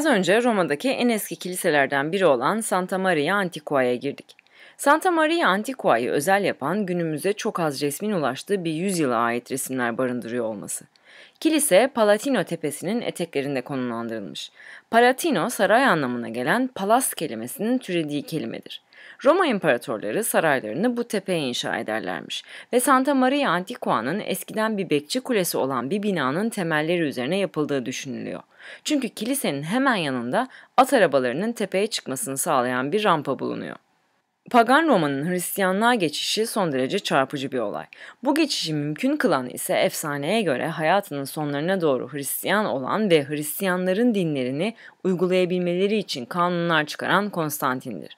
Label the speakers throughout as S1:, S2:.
S1: Az önce Roma'daki en eski kiliselerden biri olan Santa Maria Antiqua'ya girdik. Santa Maria Antiqua'yı özel yapan günümüze çok az resmin ulaştığı bir yüzyıla ait resimler barındırıyor olması. Kilise Palatino tepesinin eteklerinde konumlandırılmış. Palatino saray anlamına gelen palas kelimesinin türediği kelimedir. Roma imparatorları saraylarını bu tepeye inşa ederlermiş ve Santa Maria Antiqua'nın eskiden bir bekçi kulesi olan bir binanın temelleri üzerine yapıldığı düşünülüyor. Çünkü kilisenin hemen yanında at arabalarının tepeye çıkmasını sağlayan bir rampa bulunuyor. Pagan Roma'nın Hristiyanlığa geçişi son derece çarpıcı bir olay. Bu geçişi mümkün kılan ise efsaneye göre hayatının sonlarına doğru Hristiyan olan ve Hristiyanların dinlerini uygulayabilmeleri için kanunlar çıkaran Konstantin'dir.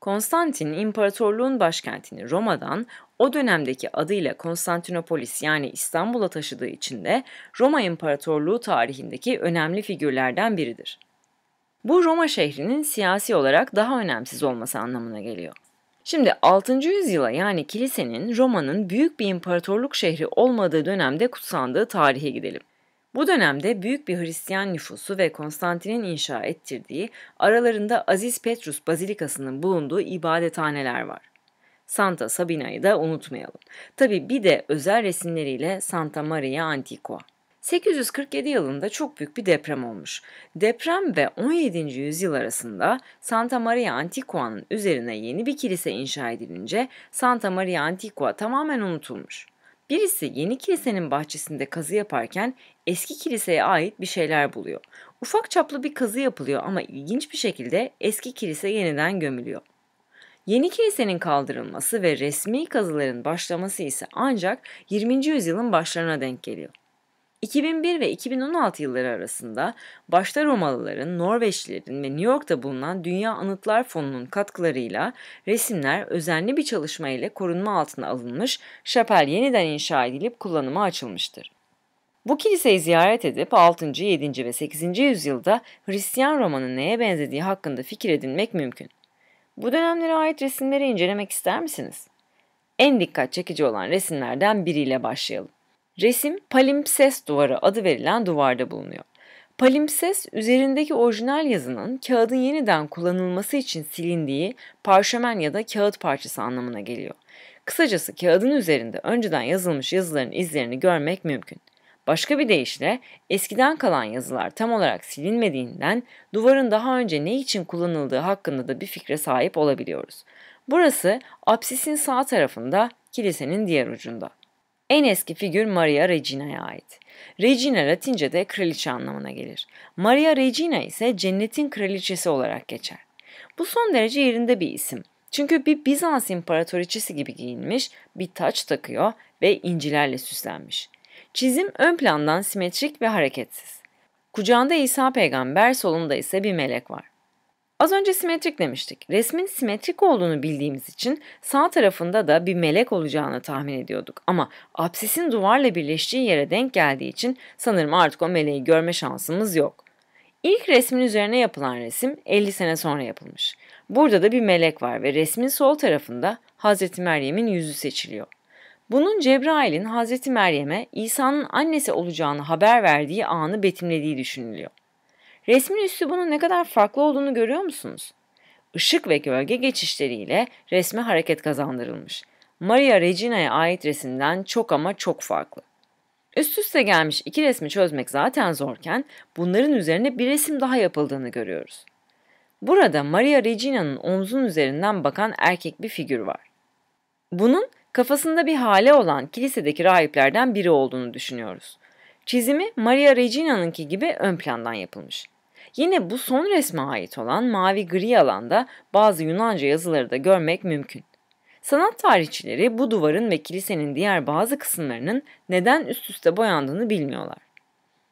S1: Konstantin, imparatorluğun başkentini Roma'dan o dönemdeki adıyla Konstantinopolis yani İstanbul'a taşıdığı için de Roma İmparatorluğu tarihindeki önemli figürlerden biridir. Bu Roma şehrinin siyasi olarak daha önemsiz olması anlamına geliyor. Şimdi 6. yüzyıla yani kilisenin Roma'nın büyük bir imparatorluk şehri olmadığı dönemde kutsandığı tarihe gidelim. Bu dönemde büyük bir Hristiyan nüfusu ve Konstantin'in inşa ettirdiği aralarında Aziz Petrus Bazilikası'nın bulunduğu ibadethaneler var. Santa Sabina'yı da unutmayalım. Tabi bir de özel resimleriyle Santa Maria Antiqua. 847 yılında çok büyük bir deprem olmuş. Deprem ve 17. yüzyıl arasında Santa Maria Antiqua'nın üzerine yeni bir kilise inşa edilince Santa Maria Antiqua tamamen unutulmuş. Birisi yeni kilisenin bahçesinde kazı yaparken eski kiliseye ait bir şeyler buluyor. Ufak çaplı bir kazı yapılıyor ama ilginç bir şekilde eski kilise yeniden gömülüyor. Yeni kilisenin kaldırılması ve resmi kazıların başlaması ise ancak 20. yüzyılın başlarına denk geliyor. 2001 ve 2016 yılları arasında başta Romalıların, Norveçlilerin ve New York'ta bulunan Dünya Anıtlar Fonu'nun katkılarıyla resimler özenli bir çalışma ile korunma altına alınmış, şapel yeniden inşa edilip kullanıma açılmıştır. Bu kiliseyi ziyaret edip 6. 7. ve 8. yüzyılda Hristiyan romanı neye benzediği hakkında fikir edinmek mümkün. Bu dönemlere ait resimleri incelemek ister misiniz? En dikkat çekici olan resimlerden biriyle başlayalım. Resim palimpsest duvarı adı verilen duvarda bulunuyor. Palimpsest üzerindeki orijinal yazının kağıdın yeniden kullanılması için silindiği parşömen ya da kağıt parçası anlamına geliyor. Kısacası kağıdın üzerinde önceden yazılmış yazıların izlerini görmek mümkün. Başka bir deyişle eskiden kalan yazılar tam olarak silinmediğinden duvarın daha önce ne için kullanıldığı hakkında da bir fikre sahip olabiliyoruz. Burası apsisin sağ tarafında, kilisenin diğer ucunda. En eski figür Maria Regina'ya ait. Regina Latince'de kraliçe anlamına gelir. Maria Regina ise cennetin kraliçesi olarak geçer. Bu son derece yerinde bir isim. Çünkü bir Bizans imparatoriçesi gibi giyinmiş, bir taç takıyor ve incilerle süslenmiş. Çizim ön plandan simetrik ve hareketsiz. Kucağında İsa peygamber, solunda ise bir melek var. Az önce simetrik demiştik. Resmin simetrik olduğunu bildiğimiz için sağ tarafında da bir melek olacağını tahmin ediyorduk. Ama absisin duvarla birleştiği yere denk geldiği için sanırım artık o meleği görme şansımız yok. İlk resmin üzerine yapılan resim 50 sene sonra yapılmış. Burada da bir melek var ve resmin sol tarafında Hazreti Meryem'in yüzü seçiliyor. Bunun Cebrail'in Hazreti Meryem'e İsa'nın annesi olacağını haber verdiği anı betimlediği düşünülüyor. Resmin üstü bunun ne kadar farklı olduğunu görüyor musunuz? Işık ve gölge geçişleriyle resme hareket kazandırılmış. Maria Regina'ya ait resimden çok ama çok farklı. Üst üste gelmiş iki resmi çözmek zaten zorken bunların üzerine bir resim daha yapıldığını görüyoruz. Burada Maria Regina'nın omzun üzerinden bakan erkek bir figür var. Bunun kafasında bir hale olan kilisedeki rahiplerden biri olduğunu düşünüyoruz. Çizimi Maria Regina'nınki gibi ön plandan yapılmış. Yine bu son resme ait olan mavi gri alanda bazı Yunanca yazıları da görmek mümkün. Sanat tarihçileri bu duvarın ve kilisenin diğer bazı kısımlarının neden üst üste boyandığını bilmiyorlar.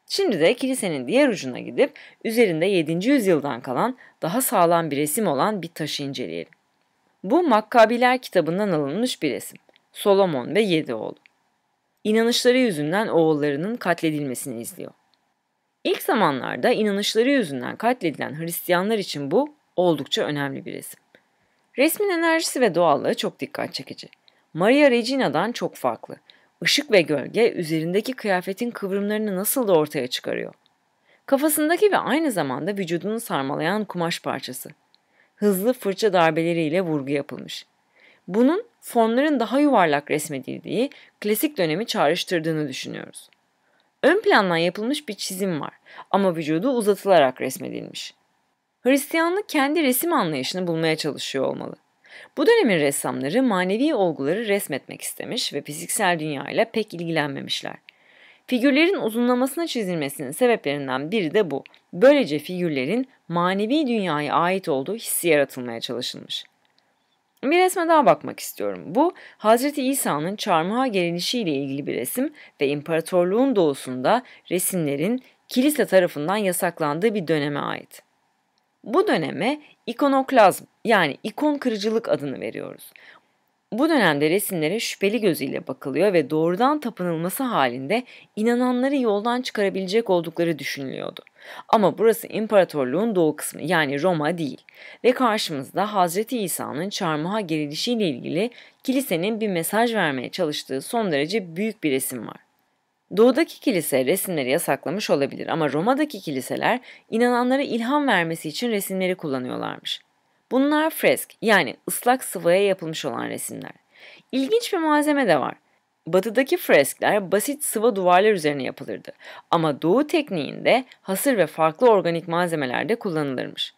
S1: Şimdi de kilisenin diğer ucuna gidip üzerinde 7. yüzyıldan kalan daha sağlam bir resim olan bir taşı inceleyelim. Bu Makkabiler kitabından alınmış bir resim. Solomon ve yedi oğlu. İnanışları yüzünden oğullarının katledilmesini izliyor. İlk zamanlarda inanışları yüzünden katledilen Hristiyanlar için bu oldukça önemli bir resim. Resmin enerjisi ve doğallığı çok dikkat çekici. Maria Regina'dan çok farklı. Işık ve gölge üzerindeki kıyafetin kıvrımlarını nasıl da ortaya çıkarıyor. Kafasındaki ve aynı zamanda vücudunu sarmalayan kumaş parçası. Hızlı fırça darbeleriyle vurgu yapılmış. Bunun fonların daha yuvarlak resmedildiği klasik dönemi çağrıştırdığını düşünüyoruz. Ön plandan yapılmış bir çizim var ama vücudu uzatılarak resmedilmiş. Hristiyanlık kendi resim anlayışını bulmaya çalışıyor olmalı. Bu dönemin ressamları manevi olguları resmetmek istemiş ve fiziksel dünyayla pek ilgilenmemişler. Figürlerin uzunlamasına çizilmesinin sebeplerinden biri de bu. Böylece figürlerin manevi dünyaya ait olduğu hissi yaratılmaya çalışılmış. Bir resme daha bakmak istiyorum. Bu Hazreti İsa'nın çarmıha gelinişiyle ilgili bir resim ve imparatorluğun doğusunda resimlerin kilise tarafından yasaklandığı bir döneme ait. Bu döneme ikonoklazm yani ikon kırıcılık adını veriyoruz. Bu dönemde resimlere şüpheli gözüyle bakılıyor ve doğrudan tapınılması halinde inananları yoldan çıkarabilecek oldukları düşünülüyordu. Ama burası imparatorluğun doğu kısmı yani Roma değil ve karşımızda Hazreti İsa'nın çarmıha gerilişiyle ilgili kilisenin bir mesaj vermeye çalıştığı son derece büyük bir resim var. Doğudaki kilise resimleri yasaklamış olabilir ama Roma'daki kiliseler inananlara ilham vermesi için resimleri kullanıyorlarmış. Bunlar fresk yani ıslak sıvaya yapılmış olan resimler. İlginç bir malzeme de var. Batıdaki freskler basit sıva duvarlar üzerine yapılırdı ama doğu tekniğinde hasır ve farklı organik malzemelerde kullanılırmış.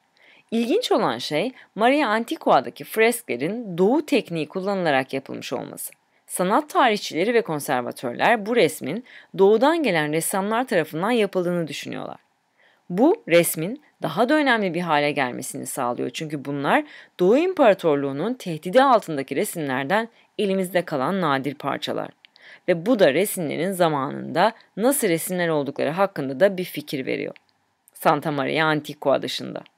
S1: İlginç olan şey Maria Antiqua'daki fresklerin doğu tekniği kullanılarak yapılmış olması. Sanat tarihçileri ve konservatörler bu resmin doğudan gelen ressamlar tarafından yapıldığını düşünüyorlar. Bu resmin daha da önemli bir hale gelmesini sağlıyor. Çünkü bunlar Doğu İmparatorluğu'nun tehdidi altındaki resimlerden elimizde kalan nadir parçalar. Ve bu da resimlerin zamanında nasıl resimler oldukları hakkında da bir fikir veriyor. Santa Maria Antiqua dışında.